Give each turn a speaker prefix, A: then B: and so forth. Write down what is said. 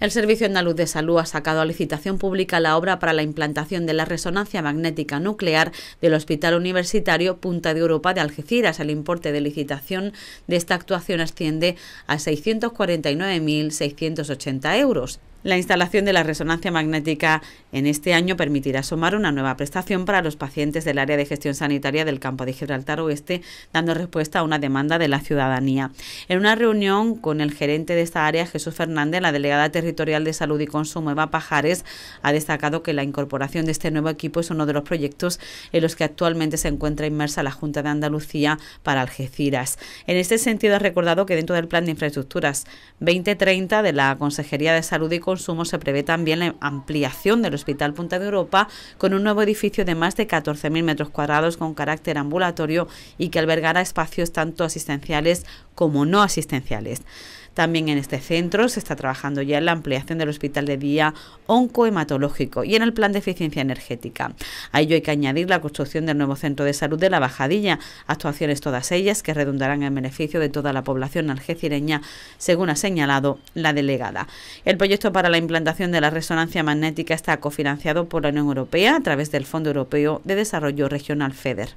A: El Servicio Andaluz de Salud ha sacado a licitación pública la obra para la implantación de la resonancia magnética nuclear del Hospital Universitario Punta de Europa de Algeciras. El importe de licitación de esta actuación asciende a 649.680 euros. La instalación de la resonancia magnética en este año permitirá sumar una nueva prestación para los pacientes del área de gestión sanitaria del campo de Gibraltar Oeste, dando respuesta a una demanda de la ciudadanía. En una reunión con el gerente de esta área, Jesús Fernández, la delegada territorial de Salud y Consumo, Eva Pajares, ha destacado que la incorporación de este nuevo equipo es uno de los proyectos en los que actualmente se encuentra inmersa la Junta de Andalucía para Algeciras. En este sentido, ha recordado que dentro del Plan de Infraestructuras 2030 de la Consejería de Salud y Consumo se prevé también la ampliación del Hospital Punta de Europa con un nuevo edificio de más de 14.000 metros cuadrados con carácter ambulatorio y que albergará espacios tanto asistenciales como no asistenciales. También en este centro se está trabajando ya en la ampliación del hospital de día oncohematológico y en el plan de eficiencia energética. A ello hay que añadir la construcción del nuevo centro de salud de la Bajadilla, actuaciones todas ellas que redundarán en beneficio de toda la población algecireña, según ha señalado la delegada. El proyecto para la implantación de la resonancia magnética está cofinanciado por la Unión Europea a través del Fondo Europeo de Desarrollo Regional FEDER.